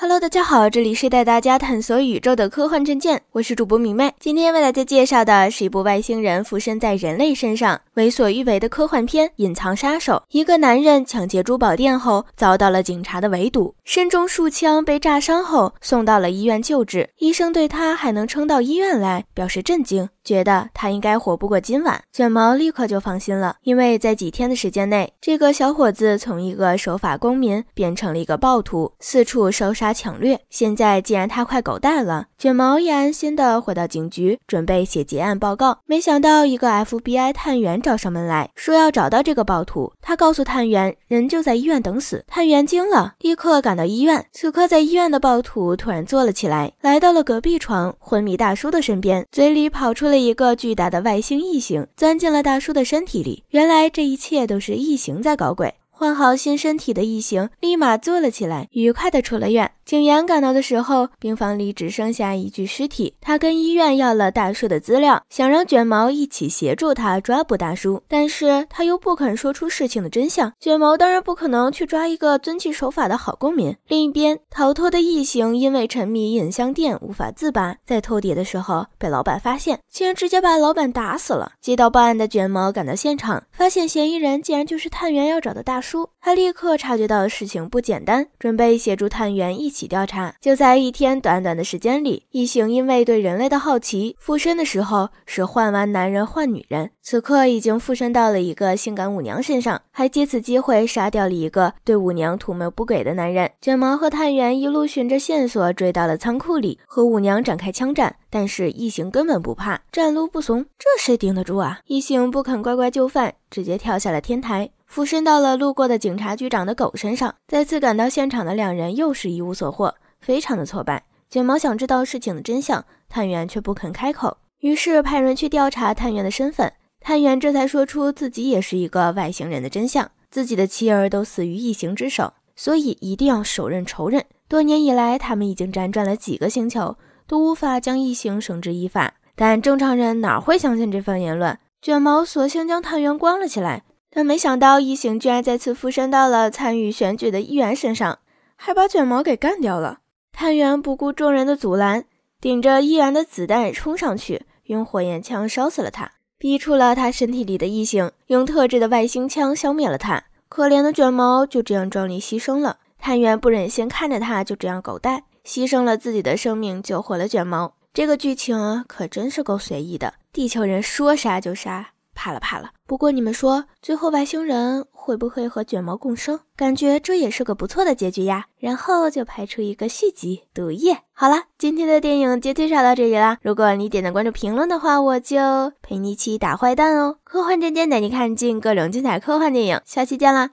Hello，大家好，这里是带大家探索宇宙的科幻证件，我是主播明媚。今天为大家介绍的是一部外星人附身在人类身上，为所欲为的科幻片《隐藏杀手》。一个男人抢劫珠宝店后，遭到了警察的围堵，身中数枪被炸伤后，送到了医院救治。医生对他还能撑到医院来表示震惊，觉得他应该活不过今晚。卷毛立刻就放心了，因为在几天的时间内，这个小伙子从一个守法公民变成了一个暴徒，四处烧杀。抢掠。现在既然他快狗蛋了，卷毛也安心的回到警局，准备写结案报告。没想到一个 FBI 探员找上门来说要找到这个暴徒。他告诉探员，人就在医院等死。探员惊了，立刻赶到医院。此刻在医院的暴徒突然坐了起来，来到了隔壁床昏迷大叔的身边，嘴里跑出了一个巨大的外星异形，钻进了大叔的身体里。原来这一切都是异形在搞鬼。换好新身体的异形立马坐了起来，愉快地出了院。警员赶到的时候，病房里只剩下一具尸体。他跟医院要了大叔的资料，想让卷毛一起协助他抓捕大叔，但是他又不肯说出事情的真相。卷毛当然不可能去抓一个遵纪守法的好公民。另一边，逃脱的异形因为沉迷影像店无法自拔，在偷碟的时候被老板发现，竟然直接把老板打死了。接到报案的卷毛赶到现场，发现嫌疑人竟然就是探员要找的大叔。他立刻察觉到事情不简单，准备协助探员一起调查。就在一天短短的时间里，异形因为对人类的好奇附身的时候是换完男人换女人，此刻已经附身到了一个性感舞娘身上，还借此机会杀掉了一个对舞娘图谋不轨的男人。卷毛和探员一路循着线索追到了仓库里，和舞娘展开枪战，但是异形根本不怕，战撸不怂，这谁顶得住啊？异形不肯乖乖就范，直接跳下了天台。附身到了路过的警察局长的狗身上，再次赶到现场的两人又是一无所获，非常的挫败。卷毛想知道事情的真相，探员却不肯开口，于是派人去调查探员的身份，探员这才说出自己也是一个外星人的真相，自己的妻儿都死于异形之手，所以一定要手刃仇人。多年以来，他们已经辗转了几个星球，都无法将异形绳之以法。但正常人哪会相信这番言论？卷毛索性将探员关了起来。但没想到，异形居然再次附身到了参与选举的议员身上，还把卷毛给干掉了。探员不顾众人的阻拦，顶着议员的子弹冲上去，用火焰枪烧死了他，逼出了他身体里的异形，用特制的外星枪消灭了他。可怜的卷毛就这样壮烈牺牲了。探员不忍心看着他就这样狗带，牺牲了自己的生命救活了卷毛。这个剧情可真是够随意的，地球人说杀就杀。怕了怕了，不过你们说最后外星人会不会和卷毛共生？感觉这也是个不错的结局呀。然后就拍出一个续集毒液。好了，今天的电影就介绍到这里了。如果你点赞、关注、评论的话，我就陪你一起打坏蛋哦。科幻战舰带你看尽各种精彩科幻电影，下期见啦！